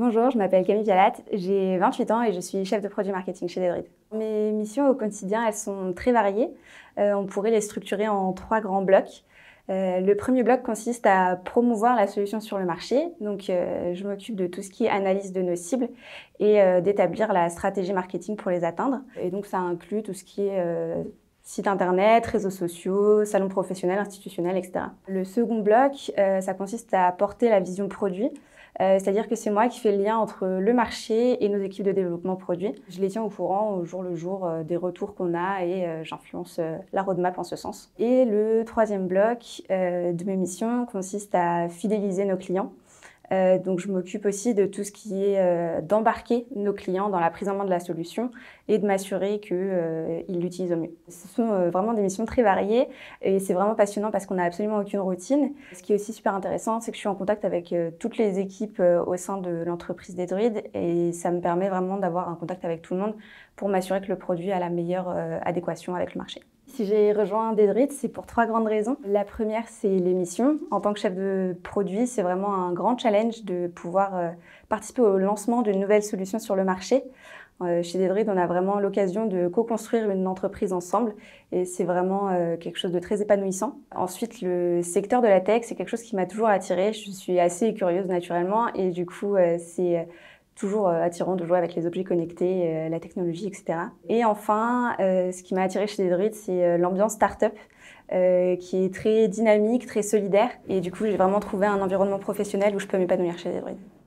Bonjour, je m'appelle Camille Vialat, j'ai 28 ans et je suis chef de produit marketing chez Dedrid. Mes missions au quotidien, elles sont très variées. Euh, on pourrait les structurer en trois grands blocs. Euh, le premier bloc consiste à promouvoir la solution sur le marché. Donc, euh, je m'occupe de tout ce qui est analyse de nos cibles et d'établir la stratégie marketing pour les atteindre. Et donc, ça inclut tout ce qui est Site internet, réseaux sociaux, salons professionnels, institutionnels, etc. Le second bloc, euh, ça consiste à porter la vision produit. Euh, c'est-à-dire que c'est moi qui fais le lien entre le marché et nos équipes de développement produit. Je les tiens au courant au jour le jour euh, des retours qu'on a et j'influence la roadmap en ce sens. Et le troisième bloc de mes missions consiste à fidéliser nos clients. Euh, donc, je m'occupe aussi de tout ce qui est euh, d'embarquer nos clients dans la prise en main de la solution et de m'assurer qu'ils euh, l'utilisent au mieux. Ce sont vraiment des missions très variées et c'est vraiment passionnant parce qu'on n'a absolument aucune routine. Ce qui est aussi super intéressant, c'est que je suis en contact avec toutes les équipes au sein de l'entreprise des druides et ça me permet vraiment d'avoir un contact avec tout le monde pour m'assurer que le produit a la meilleure adéquation avec le marché. Si j'ai rejoint Dedrit, c'est pour trois grandes raisons. La première, c'est l'émission. En tant que chef de produit, c'est vraiment un grand challenge de pouvoir euh, participer au lancement d'une nouvelle solution sur le marché. Euh, chez Dedrit, on a vraiment l'occasion de co-construire une entreprise ensemble et c'est vraiment euh, quelque chose de très épanouissant. Ensuite, le secteur de la tech, c'est quelque chose qui m'a toujours attirée. Je suis assez curieuse naturellement et du coup, c'est toujours euh, attirant de jouer avec les objets connectés, euh, la technologie, etc. Et enfin, euh, ce qui m'a attiré chez les c'est l'ambiance start-up. qui est très dynamique, très solidaire. Et du coup, j'ai vraiment trouvé un environnement professionnel où je peux m'épanouir chez les